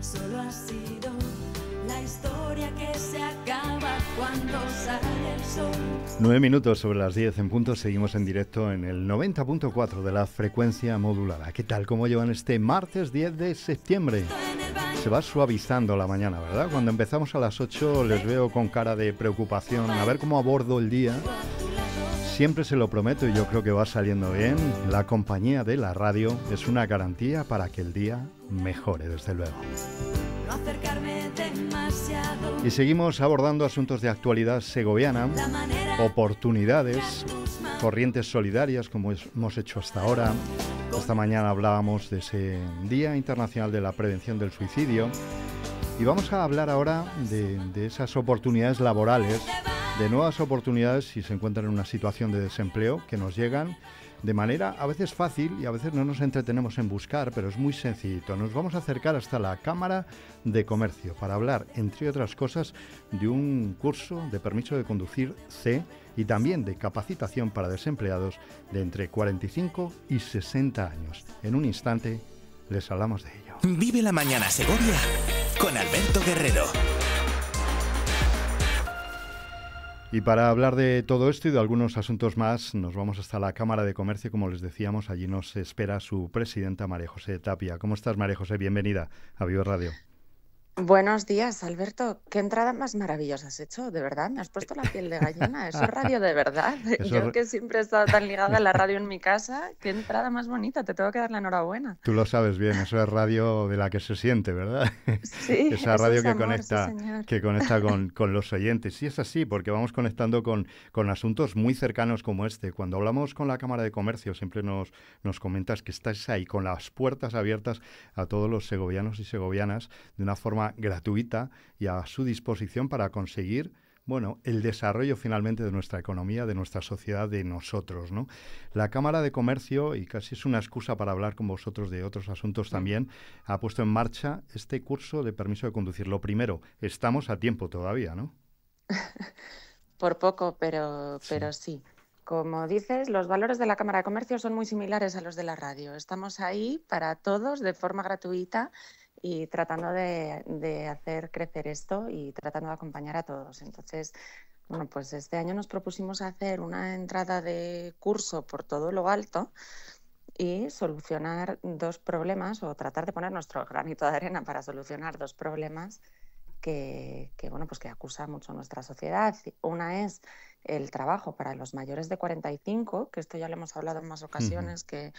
solo ha sido la historia que se acaba cuando sale el sol. Nueve minutos sobre las 10 en punto, seguimos en directo en el 90.4 de la frecuencia modulada. ¿Qué tal? ¿Cómo llevan este martes 10 de septiembre? Se va suavizando la mañana, ¿verdad? Cuando empezamos a las 8 les veo con cara de preocupación, a ver cómo abordo el día Siempre se lo prometo y yo creo que va saliendo bien. La compañía de la radio es una garantía para que el día mejore, desde luego. Y seguimos abordando asuntos de actualidad segoviana, oportunidades, corrientes solidarias como hemos hecho hasta ahora. Esta mañana hablábamos de ese Día Internacional de la Prevención del Suicidio y vamos a hablar ahora de esas oportunidades laborales de nuevas oportunidades si se encuentran en una situación de desempleo que nos llegan de manera a veces fácil y a veces no nos entretenemos en buscar, pero es muy sencillito. Nos vamos a acercar hasta la Cámara de Comercio para hablar, entre otras cosas, de un curso de permiso de conducir C y también de capacitación para desempleados de entre 45 y 60 años. En un instante les hablamos de ello. Vive la mañana Segovia con Alberto Guerrero. Y para hablar de todo esto y de algunos asuntos más, nos vamos hasta la Cámara de Comercio. Como les decíamos, allí nos espera su presidenta María José Tapia. ¿Cómo estás, María José? Bienvenida a Vivo Radio. Buenos días, Alberto. Qué entrada más maravillosa has hecho, de verdad. Me has puesto la piel de gallina. Eso es radio de verdad. Yo que siempre he estado tan ligada a la radio en mi casa, qué entrada más bonita. Te tengo que dar la enhorabuena. Tú lo sabes bien. Eso es radio de la que se siente, ¿verdad? Sí. Esa radio que, conecta, que conecta con, los oyentes. Sí es así, porque vamos conectando con, asuntos muy cercanos como este. Cuando hablamos con la Cámara de Comercio, siempre nos, nos comentas que estás ahí con las puertas abiertas a todos los segovianos y segovianas de una forma gratuita y a su disposición para conseguir bueno, el desarrollo finalmente de nuestra economía, de nuestra sociedad, de nosotros, ¿no? La Cámara de Comercio, y casi es una excusa para hablar con vosotros de otros asuntos también, ha puesto en marcha este curso de permiso de conducir. Lo primero, estamos a tiempo todavía, ¿no? Por poco, pero, pero sí. Como dices, los valores de la Cámara de Comercio son muy similares a los de la radio. Estamos ahí para todos de forma gratuita y tratando de, hacer crecer esto y tratando de acompañar a todos. Entonces, bueno, pues este año nos propusimos hacer una entrada de curso por todo lo alto y solucionar dos problemas o tratar de poner nuestro granito de arena para solucionar dos problemas que, bueno, pues que acusa mucho nuestra sociedad. Una es el trabajo para los mayores de 45, que esto ya lo hemos hablado en más ocasiones, que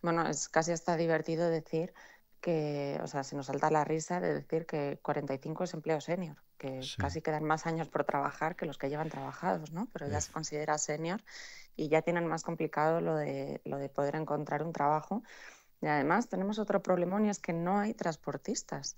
bueno, es casi hasta divertido decir que, o sea, se nos salta la risa de decir que 45 es empleo senior, que casi quedan más años por trabajar que los que llevan trabajados, ¿no? Pero ya se considera senior y ya tienen más complicado lo de, lo de poder encontrar un trabajo. Y además tenemos otro problemón y es que no hay transportistas.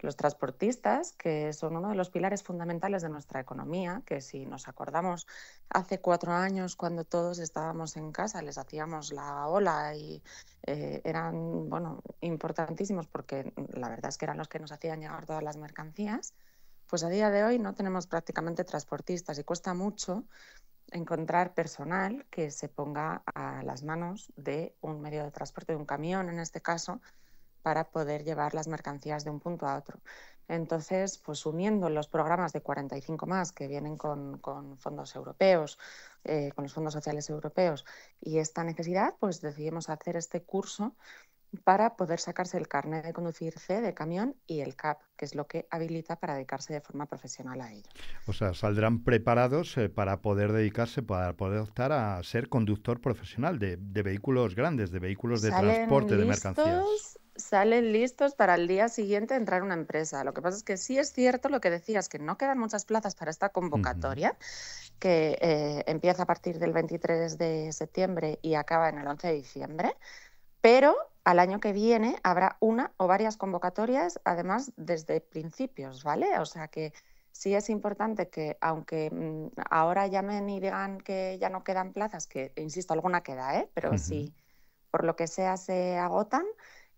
Los transportistas, que son uno de los pilares fundamentales de nuestra economía, que si nos acordamos hace cuatro años cuando todos estábamos en casa, les hacíamos la ola y eh, eran bueno, importantísimos porque la verdad es que eran los que nos hacían llegar todas las mercancías, pues a día de hoy no tenemos prácticamente transportistas y cuesta mucho encontrar personal que se ponga a las manos de un medio de transporte, de un camión en este caso, para poder llevar las mercancías de un punto a otro. Entonces, pues uniendo los programas de 45 más que vienen con, fondos europeos, eh, con los fondos sociales europeos y esta necesidad, pues decidimos hacer este curso para poder sacarse el carnet de conducir C de camión y el CAP, que es lo que habilita para dedicarse de forma profesional a ello. O sea, saldrán preparados eh, para poder dedicarse, para poder optar a ser conductor profesional de, vehículos grandes, de vehículos de transporte, de mercancías salen listos para el día siguiente entrar a una empresa. Lo que pasa es que sí es cierto lo que decías, que no quedan muchas plazas para esta convocatoria, que eh, empieza a partir del 23 de septiembre y acaba en el 11 de diciembre, pero al año que viene habrá una o varias convocatorias, además desde principios, ¿vale? O sea que sí es importante que, aunque mm, ahora llamen y digan que ya no quedan plazas, que insisto, alguna queda, ¿eh? Pero sí si por lo que sea se agotan,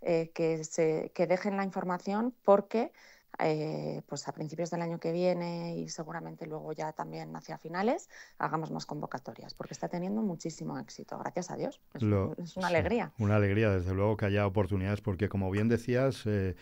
eh, que, se, dejen la información porque eh, pues a principios del año que viene y seguramente luego ya también hacia finales hagamos más convocatorias, porque está teniendo muchísimo éxito, gracias a Dios. Es, una alegría. Una alegría, desde luego que haya oportunidades, porque como bien decías, eh,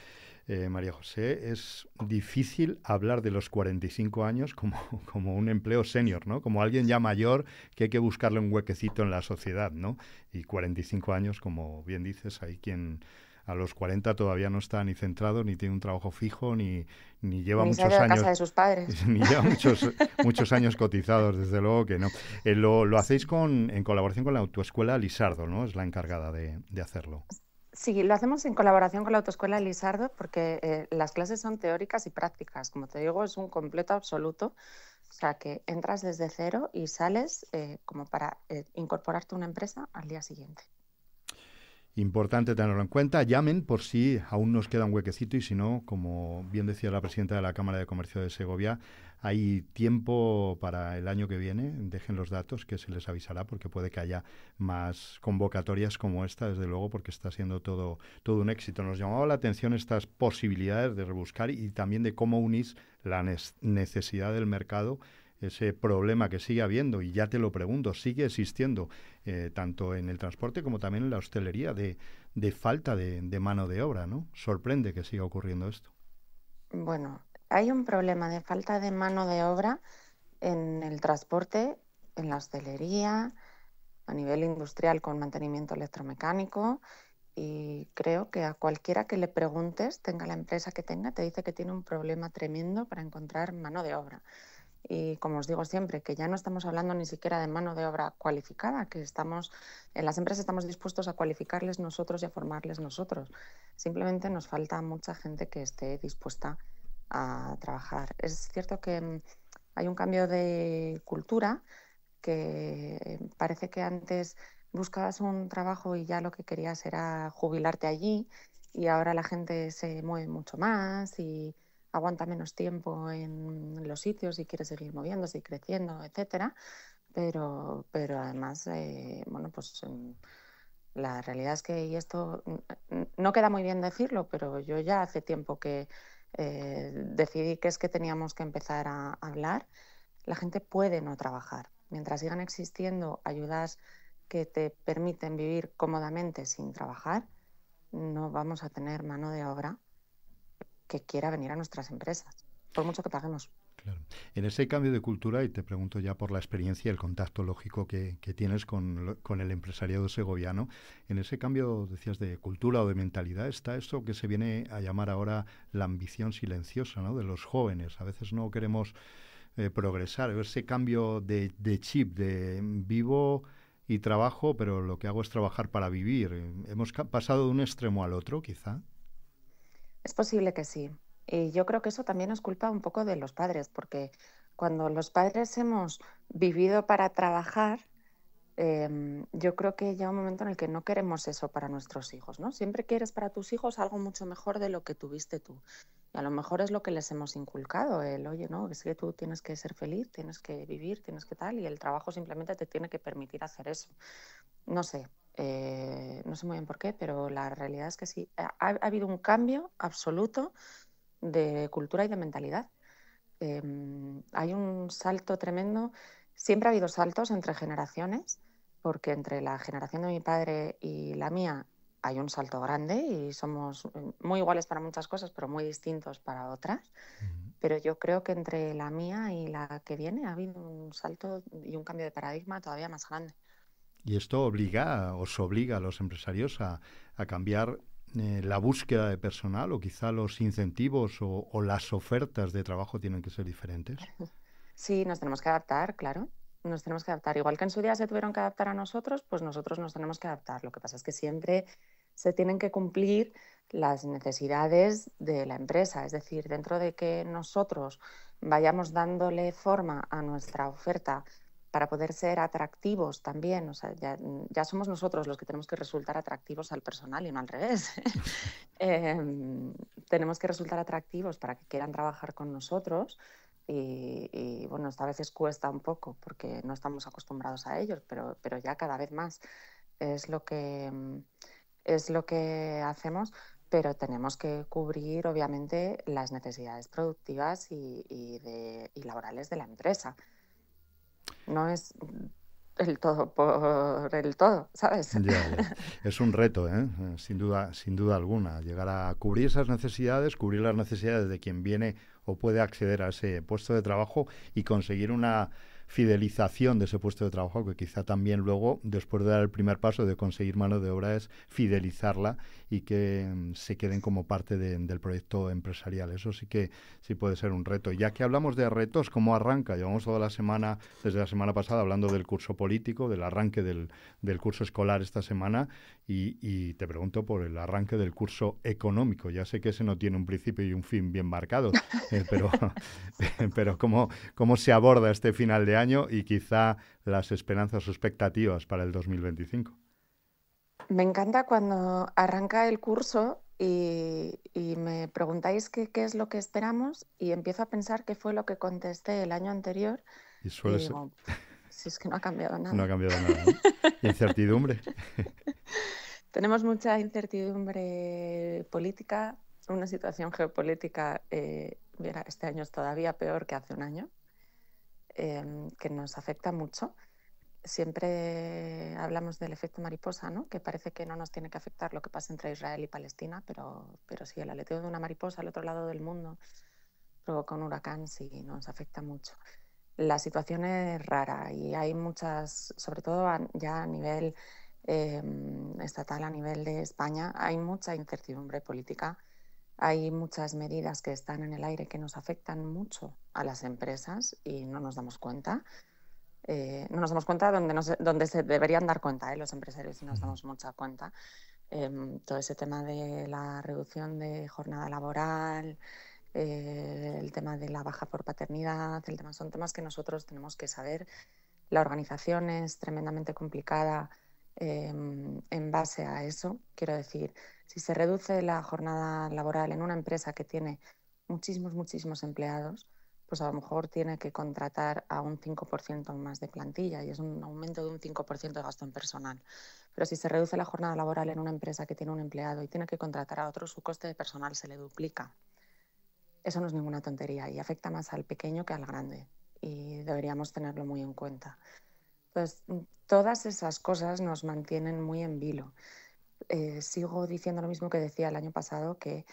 María José, es difícil hablar de los 45 años como, un empleo senior, ¿no? Como alguien ya mayor que hay que buscarle un huequecito en la sociedad, ¿no? Y 45 años, como bien dices, hay quien a los 40 todavía no está ni centrado, ni tiene un trabajo fijo, ni, lleva muchos años. Casa de sus padres. Ni lleva muchos, años cotizados, desde luego que no. Eh, lo, hacéis con, en colaboración con la autoescuela Lisardo, ¿no? Es la encargada de, hacerlo. Sí, lo hacemos en colaboración con la autoescuela Lisardo porque eh, las clases son teóricas y prácticas. Como te digo, es un completo absoluto. O sea, que entras desde cero y sales eh, como para incorporarte a una empresa al día siguiente. Importante tenerlo en cuenta. Llamen por si aún nos queda un huequecito y si no, como bien decía la presidenta de la Cámara de Comercio de Segovia, hay tiempo para el año que viene. Dejen los datos que se les avisará porque puede que haya más convocatorias como esta, desde luego, porque está siendo todo, todo un éxito. Nos llamaba la atención estas posibilidades de rebuscar y también de cómo unís la necesidad del mercado ese problema que sigue habiendo, y ya te lo pregunto, sigue existiendo eh, tanto en el transporte como también en la hostelería de, falta de, de, mano de obra, ¿no? Sorprende que siga ocurriendo esto. Bueno, hay un problema de falta de mano de obra en el transporte, en la hostelería, a nivel industrial con mantenimiento electromecánico. Y creo que a cualquiera que le preguntes, tenga la empresa que tenga, te dice que tiene un problema tremendo para encontrar mano de obra y como os digo siempre, que ya no estamos hablando ni siquiera de mano de obra cualificada, que estamos, en las empresas estamos dispuestos a cualificarles nosotros y a formarles nosotros. Simplemente nos falta mucha gente que esté dispuesta a trabajar. Es cierto que mm, hay un cambio de cultura que parece que antes buscabas un trabajo y ya lo que querías era jubilarte allí y ahora la gente se mueve mucho más y aguanta menos tiempo en los sitios y quiere seguir moviéndose y creciendo, etcétera. Pero, además, eh, bueno, pues mm, la realidad es que, y esto mm, mm, no queda muy bien decirlo, pero yo ya hace tiempo que eh, decidí que es que teníamos que empezar a hablar. La gente puede no trabajar. Mientras sigan existiendo ayudas que te permiten vivir cómodamente sin trabajar, no vamos a tener mano de obra que quiera venir a nuestras empresas, por mucho que paguemos. Claro. En ese cambio de cultura, y te pregunto ya por la experiencia y el contacto lógico que, tienes con, el empresariado segoviano, en ese cambio, decías, de cultura o de mentalidad, está esto que se viene a llamar ahora la ambición silenciosa de los jóvenes. A veces no queremos eh, progresar, ese cambio de chip, de vivo y trabajo, pero lo que hago es trabajar para vivir. Hemos pasado de un extremo al otro, quizá. Es posible que sí. Y yo creo que eso también es culpa un poco de los padres, porque cuando los padres hemos vivido para trabajar, em, yo creo que llega un momento en el que no queremos eso para nuestros hijos, ¿no? Siempre quieres para tus hijos algo mucho mejor de lo que tuviste tú. Y a lo mejor es lo que les hemos inculcado, el, oye, no, es que tú tienes que ser feliz, tienes que vivir, tienes que tal, y el trabajo simplemente te tiene que permitir hacer eso. No sé, eh, no sé muy bien por qué, pero la realidad es que sí. Ha, habido un cambio absoluto de cultura y de mentalidad. Em, hay un salto tremendo. Siempre ha habido saltos entre generaciones, porque entre la generación de mi padre y la mía hay un salto grande y somos eh, muy iguales para muchas cosas, pero muy distintos para otras. Pero yo creo que entre la mía y la que viene ha habido un salto y un cambio de paradigma todavía más grande. Y esto obliga, os obliga a los empresarios a, cambiar eh, la búsqueda de personal o quizá los incentivos o, o, las ofertas de trabajo tienen que ser diferentes. Sí, nos tenemos que adaptar, claro. Nos tenemos que adaptar. Igual que en su día se tuvieron que adaptar a nosotros, pues nosotros nos tenemos que adaptar. Lo que pasa es que siempre se tienen que cumplir las necesidades de la empresa. Es decir, dentro de que nosotros vayamos dándole forma a nuestra oferta para poder ser atractivos también. O sea, mm, ya, somos nosotros los que tenemos que resultar atractivos al personal y no al revés. Em, tenemos que resultar atractivos para que quieran trabajar con nosotros. Y, bueno, a veces cuesta un poco porque no estamos acostumbrados a ellos, pero, pero ya cada vez más es lo que em, es lo que hacemos, pero tenemos que cubrir obviamente las necesidades productivas y, y laborales de la empresa no es el todo por el todo, ¿sabes? Es un reto, ¿eh? ¿eh? sin duda, sin duda alguna, llegar a cubrir esas necesidades, cubrir las necesidades de quien viene o puede acceder a ese puesto de trabajo y conseguir una fidelización de ese puesto de trabajo, que quizá también luego, después de dar el primer paso de conseguir mano de obra, es fidelizarla y que mm, se queden como parte del proyecto empresarial. Eso sí que sí puede ser un reto. Ya que hablamos de retos, ¿cómo arranca? Llevamos toda la semana, desde la semana pasada, hablando del curso político, del arranque del, del curso escolar esta semana y, te pregunto por el arranque del curso económico. Ya sé que ese no tiene un principio y un fin bien marcado, eh, pero, pero ¿cómo, ¿cómo se aborda este final de año y quizá las esperanzas o expectativas para el 2025? Me encanta cuando arranca el curso y, me preguntáis qué, es lo que esperamos y empiezo a pensar qué fue lo que contesté el año anterior. Y suele ser si es que no ha cambiado nada. No ha cambiado nada. Incertidumbre. Tenemos mucha incertidumbre política, una situación geopolítica, eh, mira, este año es todavía peor que hace un año, em, que nos afecta mucho. Siempre hablamos del efecto mariposa, ¿no? que parece que no nos tiene que afectar lo que pasa entre Israel y Palestina, pero, pero sí, el aleteo de una mariposa al otro lado del mundo provoca un huracán, sí, nos afecta mucho la situación es rara y hay muchas, sobre todo ya a nivel em, estatal, a nivel de España, hay mucha incertidumbre política, hay muchas medidas que están en el aire que nos afectan mucho a las empresas y no nos damos cuenta. Eh, no nos damos cuenta donde, donde se deberían dar cuenta, ¿eh? los empresarios no nos damos mucha cuenta. Em, todo ese tema de la reducción de jornada laboral, eh, el tema de la baja por paternidad, el tema son temas que nosotros tenemos que saber. La organización es tremendamente complicada em, en base a eso. Quiero decir, si se reduce la jornada laboral en una empresa que tiene muchísimos, muchísimos empleados, pues a lo mejor tiene que contratar a un 5% más de plantilla y es un aumento de un 5% de gasto en personal. Pero si se reduce la jornada laboral en una empresa que tiene un empleado y tiene que contratar a otro, su coste de personal se le duplica eso no es ninguna tontería y afecta más al pequeño que al grande y deberíamos tenerlo muy en cuenta. Entonces, pues, mm, todas esas cosas nos mantienen muy en vilo. Eh, sigo diciendo lo mismo que decía el año pasado, que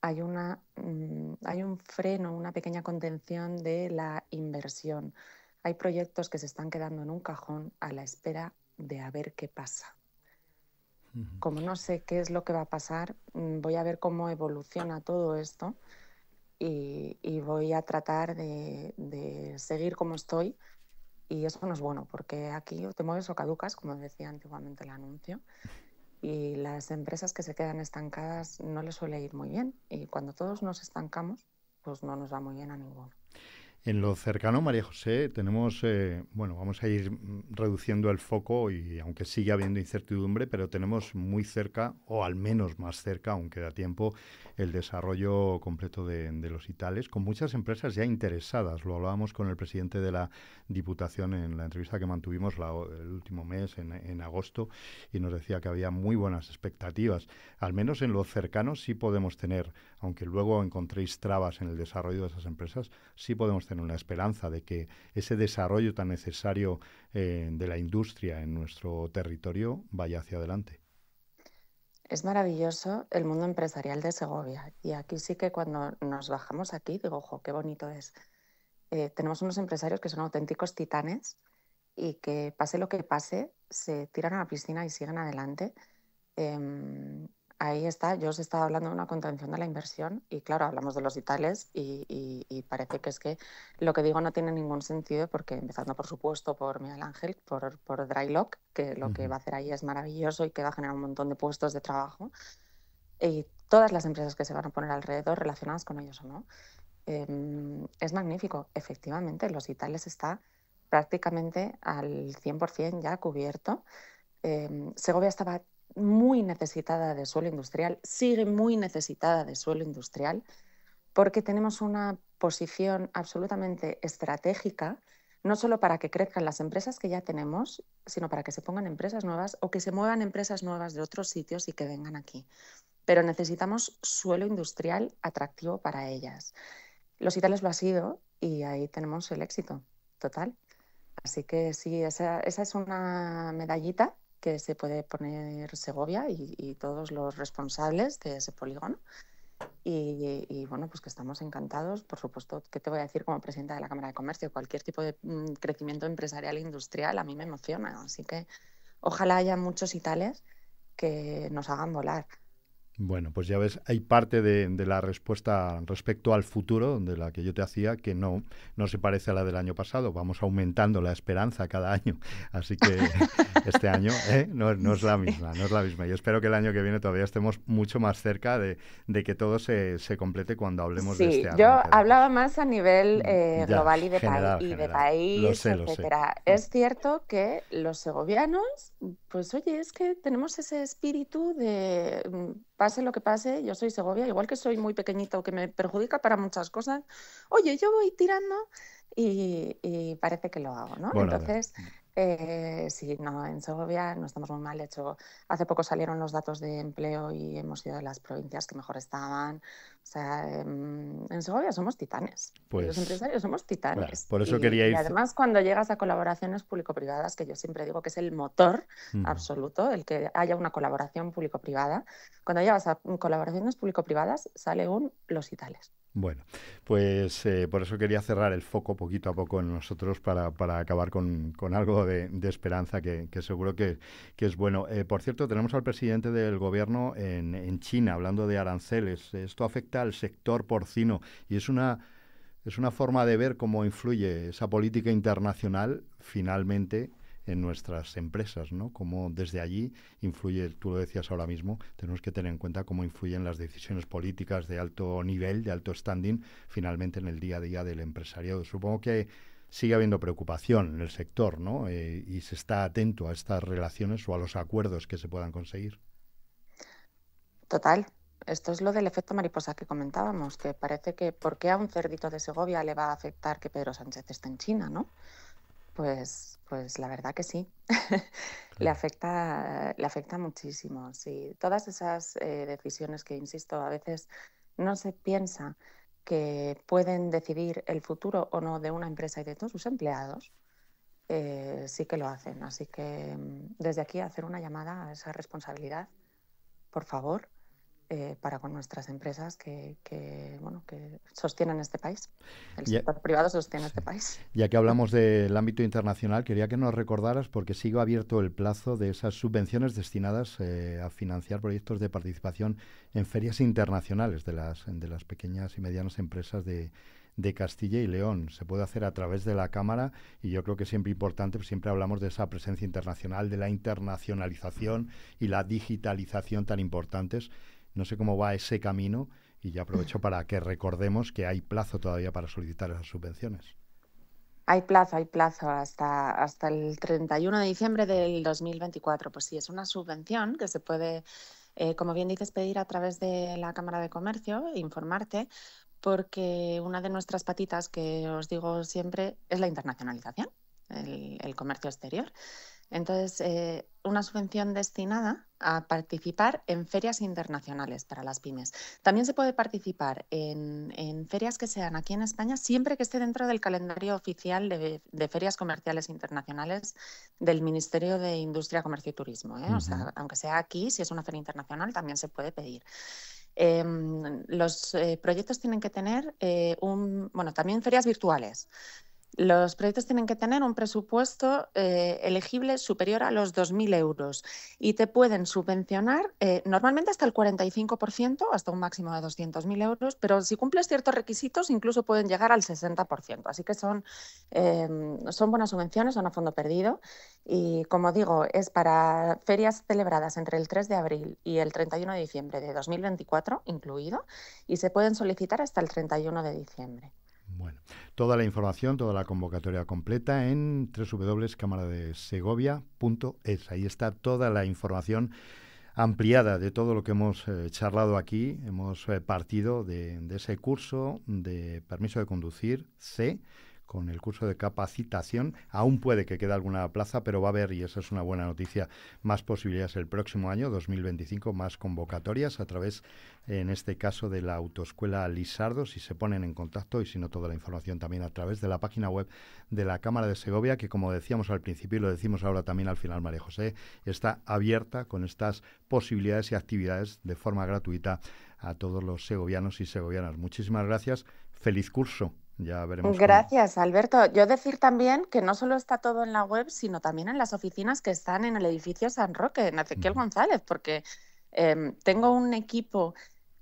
hay, mm, hay un freno, una pequeña contención de la inversión. Hay proyectos que se están quedando en un cajón a la espera de a ver qué pasa. Como no sé qué es lo que va a pasar, mm, voy a ver cómo evoluciona todo esto y, voy a tratar de, seguir como estoy. Y eso no es bueno, porque aquí o te mueves o caducas, como decía antiguamente el anuncio, y las empresas que se quedan estancadas no les suele ir muy bien. Y cuando todos nos estancamos, pues no nos va muy bien a ninguno. En lo cercano, María José, tenemos, eh, bueno, vamos a ir reduciendo el foco y aunque sigue habiendo incertidumbre, pero tenemos muy cerca, o al menos más cerca, aunque da tiempo, el desarrollo completo de, los ITALES, con muchas empresas ya interesadas. Lo hablábamos con el presidente de la Diputación en la entrevista que mantuvimos el último mes, en, en agosto, y nos decía que había muy buenas expectativas. Al menos en lo cercano sí podemos tener, aunque luego encontréis trabas en el desarrollo de esas empresas, sí podemos tener en una esperanza de que ese desarrollo tan necesario eh, de la industria en nuestro territorio vaya hacia adelante. Es maravilloso el mundo empresarial de Segovia. Y aquí sí que cuando nos bajamos aquí, digo, ojo, qué bonito es. Eh, tenemos unos empresarios que son auténticos titanes y que pase lo que pase, se tiran a la piscina y siguen adelante. Em, ahí está, yo os estaba hablando de una contención de la inversión y claro, hablamos de los itales y, parece que es que lo que digo no tiene ningún sentido porque empezando por supuesto por Miguel Ángel, por, Drylock, que lo que va a hacer ahí es maravilloso y que va a generar un montón de puestos de trabajo y todas las empresas que se van a poner alrededor relacionadas con ellos o no. Em, es magnífico, efectivamente, los itales está prácticamente al 100% ya cubierto. Em, Segovia estaba muy necesitada de suelo industrial, sigue muy necesitada de suelo industrial, porque tenemos una posición absolutamente estratégica, no solo para que crezcan las empresas que ya tenemos, sino para que se pongan empresas nuevas o que se muevan empresas nuevas de otros sitios y que vengan aquí. Pero necesitamos suelo industrial atractivo para ellas. Los itales lo ha sido y ahí tenemos el éxito total. Así que sí, esa, esa es una medallita que se puede poner Segovia y, todos los responsables de ese polígono. Y, bueno, pues que estamos encantados, por supuesto, que te voy a decir como presidenta de la Cámara de Comercio? Cualquier tipo de mm, crecimiento empresarial e industrial a mí me emociona, así que ojalá haya muchos y tales que nos hagan volar. Bueno, pues ya ves, hay parte de, la respuesta respecto al futuro, de la que yo te hacía, que no, no se parece a la del año pasado. Vamos aumentando la esperanza cada año. Así que este año ¿eh? no, es la misma, no es la misma. Yo espero que el año que viene todavía estemos mucho más cerca de, que todo se, se, complete cuando hablemos de este año. Yo hablaba más a nivel mm, eh, global y de, país, y etcétera. Mm. Es cierto que los segovianos, pues oye, es que tenemos ese espíritu de mm, pase lo que pase, yo soy Segovia, igual que soy muy pequeñito que me perjudica para muchas cosas, oye, yo voy tirando y, parece que lo hago, ¿no? Entonces, eh, sí, no, en Segovia no estamos muy mal. hecho, hace poco salieron los datos de empleo y hemos ido a las provincias que mejor estaban. O sea, em, en Segovia somos titanes. los pues, empresarios somos titanes. por eso quería además, cuando llegas a colaboraciones público-privadas, que yo siempre digo que es el motor absoluto, el que haya una colaboración público-privada, cuando llegas a colaboraciones público-privadas sale un los itales. Bueno, pues eh, por eso quería cerrar el foco poquito a poco en nosotros para, para acabar con, con, algo de, esperanza que, que, seguro que, que es bueno. Eh, por cierto, tenemos al presidente del gobierno en, en China hablando de aranceles. Esto afecta al sector porcino y es una, es una forma de ver cómo influye esa política internacional finalmente en nuestras empresas, ¿no? Cómo desde allí influye, tú lo decías ahora mismo, tenemos que tener en cuenta cómo influyen las decisiones políticas de alto nivel, de alto standing, finalmente en el día a día del empresariado. Supongo que sigue habiendo preocupación en el sector, ¿no? Eh, y se está atento a estas relaciones o a los acuerdos que se puedan conseguir. Total. Esto es lo del efecto mariposa que comentábamos, que parece que ¿por qué a un cerdito de Segovia le va a afectar que Pedro Sánchez esté en China, no? Pues, pues la verdad que sí. le, afecta, le afecta muchísimo. Sí. Todas esas eh, decisiones que, insisto, a veces no se piensa que pueden decidir el futuro o no de una empresa y de todos sus empleados, eh, sí que lo hacen. Así que mm, desde aquí hacer una llamada a esa responsabilidad, por favor, eh, para con nuestras empresas que, que, bueno, que sostienen este país. El sector privado sostiene este país. Ya que hablamos del ámbito internacional, quería que nos recordaras, porque sigo abierto el plazo de esas subvenciones destinadas eh, a financiar proyectos de participación en ferias internacionales de las, de las pequeñas y medianas empresas de, de Castilla y León. Se puede hacer a través de la Cámara y yo creo que siempre importante, pues siempre hablamos de esa presencia internacional, de la internacionalización y la digitalización tan importantes no sé cómo va ese camino y ya aprovecho para que recordemos que hay plazo todavía para solicitar esas subvenciones. Hay plazo, hay plazo hasta, hasta el 31 de diciembre del 2024. Pues sí, es una subvención que se puede, eh, como bien dices, pedir a través de la Cámara de Comercio, informarte, porque una de nuestras patitas que os digo siempre es la internacionalización, el comercio exterior. Entonces, eh, una subvención destinada a participar en ferias internacionales para las pymes. También se puede participar en, ferias que sean aquí en España siempre que esté dentro del calendario oficial de, ferias comerciales internacionales del Ministerio de Industria, Comercio y Turismo. ¿eh? O sea, aunque sea aquí, si es una feria internacional, también se puede pedir. Em, los eh, proyectos tienen que tener un, bueno, también ferias virtuales. Los proyectos tienen que tener un presupuesto eh, elegible superior a los 2.000 euros y te pueden subvencionar eh, normalmente hasta el 45%, hasta un máximo de 200.000 euros, pero si cumples ciertos requisitos incluso pueden llegar al 60%. Así que son, em, son buenas subvenciones, son a fondo perdido y como digo, es para ferias celebradas entre el 3 de abril y el 31 de diciembre de 2024 incluido y se pueden solicitar hasta el 31 de diciembre. Bueno, toda la información, toda la convocatoria completa en www.camaradesegovia.es. Ahí está toda la información ampliada de todo lo que hemos eh, charlado aquí. Hemos eh, partido de, de, ese curso de permiso de conducir C con el curso de capacitación. Aún puede que quede alguna plaza, pero va a haber, y esa es una buena noticia, más posibilidades el próximo año, 2025, más convocatorias a través, en este caso, de la Autoescuela Lisardo, si se ponen en contacto y si no toda la información también a través de la página web de la Cámara de Segovia, que como decíamos al principio y lo decimos ahora también al final, María José, está abierta con estas posibilidades y actividades de forma gratuita a todos los segovianos y segovianas. Muchísimas gracias. Feliz curso. Ya veremos. Gracias, Alberto. Yo decir también que no solo está todo en la web, sino también en las oficinas que están en el edificio San Roque, en Ezequiel González, porque em, tengo un equipo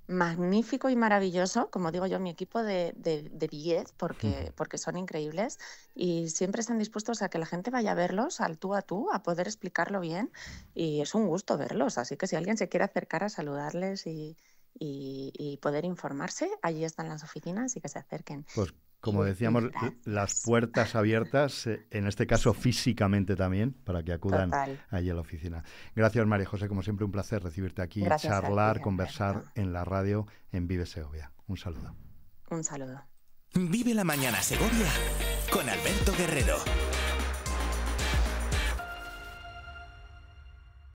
magnífico y maravilloso, como digo yo, mi equipo de 10, de, porque, porque son increíbles y siempre están dispuestos a que la gente vaya a verlos al tú a tú, a poder explicarlo bien y es un gusto verlos, así que si alguien se quiere acercar a saludarles y, y, y, poder informarse, allí están las oficinas y que se acerquen. Pues como decíamos, las puertas abiertas, eh, en este caso físicamente también, para que acudan allí a la oficina. Gracias, María José, como siempre, un placer recibirte aquí, charlar, conversar en la radio en Vive Segovia. Un saludo. Un saludo. Vive la mañana Segovia con Alberto Guerrero.